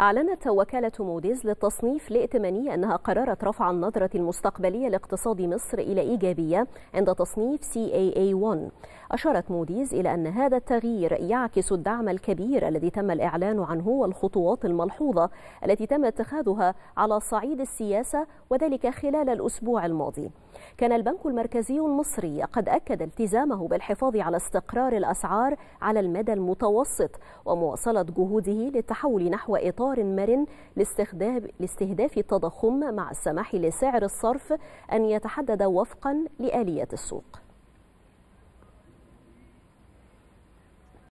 أعلنت وكالة موديز للتصنيف الائتماني أنها قررت رفع النظرة المستقبلية لاقتصاد مصر إلى إيجابية عند تصنيف CAA1 أشارت موديز إلى أن هذا التغيير يعكس الدعم الكبير الذي تم الإعلان عنه والخطوات الملحوظة التي تم اتخاذها على صعيد السياسة وذلك خلال الأسبوع الماضي كان البنك المركزي المصري قد أكد التزامه بالحفاظ على استقرار الأسعار على المدى المتوسط ومواصلة جهوده للتحول نحو إطار مرن لاستهداف التضخم مع السماح لسعر الصرف أن يتحدد وفقا لآلية السوق